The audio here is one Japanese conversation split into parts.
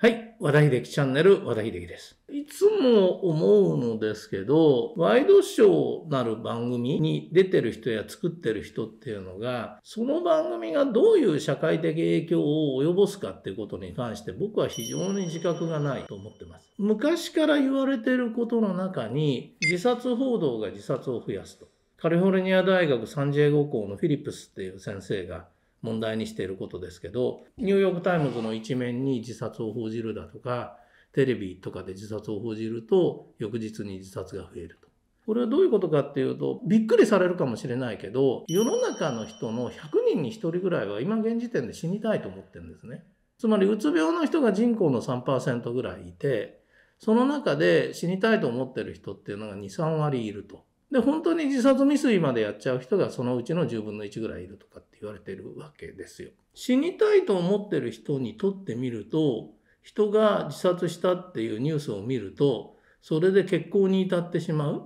はい。和田秀樹チャンネル、和田秀樹です。いつも思うのですけど、ワイドショーなる番組に出てる人や作ってる人っていうのが、その番組がどういう社会的影響を及ぼすかっていうことに関して僕は非常に自覚がないと思ってます。昔から言われてることの中に、自殺報道が自殺を増やすと。カリフォルニア大学サンジエゴ校のフィリップスっていう先生が、問題にしていることですけどニューヨーク・タイムズの一面に自殺を報じるだとかテレビとかで自殺を報じると翌日に自殺が増えると。これはどういうことかっていうとびっくりされるかもしれないけど世の中の人の100人に1人ぐらいは今現時点で死にたいと思ってるんですね。つまりうつ病の人が人口の3%ぐらいいてその中で死にたいと思ってる人っていうのが23割いると。で、本当に自殺未遂までやっちゃう人がそのうちの10分の1ぐらいいるとかって言われてるわけですよ。死にたいと思ってる人にとってみると、人が自殺したっていうニュースを見ると、それで結婚に至ってしまう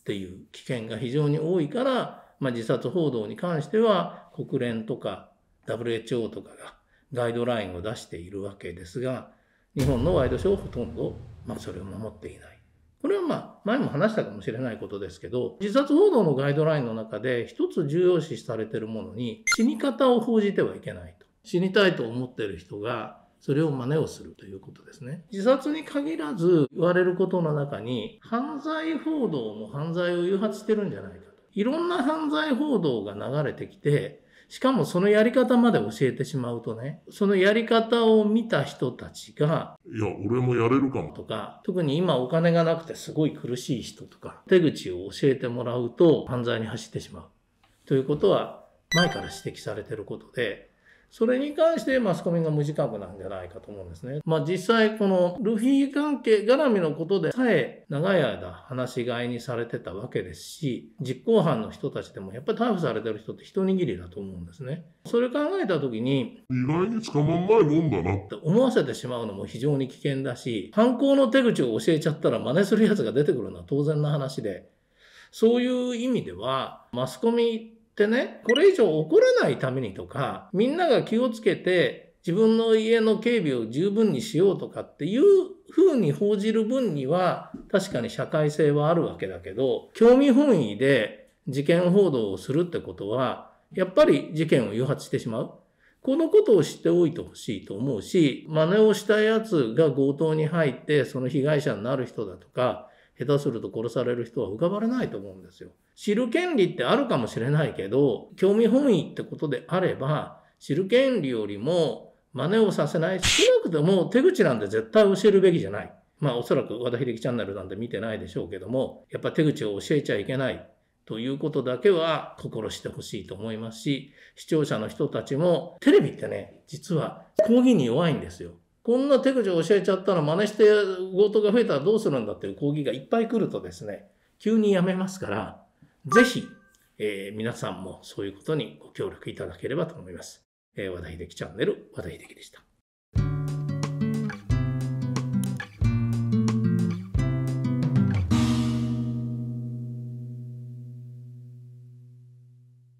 っていう危険が非常に多いから、まあ、自殺報道に関しては国連とか WHO とかがガイドラインを出しているわけですが、日本のワイドショーはほとんど、まあ、それを守っていない。これはまあ、前も話したかもしれないことですけど、自殺報道のガイドラインの中で一つ重要視されてるものに、死に方を報じてはいけないと。死にたいと思ってる人が、それを真似をするということですね。自殺に限らず言われることの中に、犯罪報道も犯罪を誘発してるんじゃないかと。いろんな犯罪報道が流れてきて、しかもそのやり方まで教えてしまうとね、そのやり方を見た人たちが、いや、俺もやれるかも。とか、特に今お金がなくてすごい苦しい人とか、手口を教えてもらうと犯罪に走ってしまう。ということは、前から指摘されてることで、それに関してマスコミが無自覚なんじゃないかと思うんですね。まあ実際このルフィ関係絡みのことでさえ長い間話し飼いにされてたわけですし、実行犯の人たちでもやっぱり逮捕されてる人って一握りだと思うんですね。それ考えた時に、意外に捕まんないもんだなって思わせてしまうのも非常に危険だし、犯行の手口を教えちゃったら真似する奴が出てくるのは当然な話で、そういう意味ではマスコミでね、これ以上起こらないためにとか、みんなが気をつけて自分の家の警備を十分にしようとかっていう風に報じる分には、確かに社会性はあるわけだけど、興味本位で事件報道をするってことは、やっぱり事件を誘発してしまう。このことを知っておいてほしいと思うし、真似をしたやつが強盗に入って、その被害者になる人だとか、下手すると殺される人は浮かばれないと思うんですよ。知る権利ってあるかもしれないけど、興味本位ってことであれば、知る権利よりも真似をさせない。少なくとも手口なんて絶対教えるべきじゃない。まあおそらく和田秀樹チャンネルなんて見てないでしょうけども、やっぱ手口を教えちゃいけないということだけは心してほしいと思いますし、視聴者の人たちもテレビってね、実は講義に弱いんですよ。こんな手口を教えちゃったら真似して強盗が増えたらどうするんだっていう抗議がいっぱい来るとですね、急にやめますから、ぜひ、えー、皆さんもそういうことにご協力いただければと思います。えー、和田秀樹チャンネル、和田秀樹でした。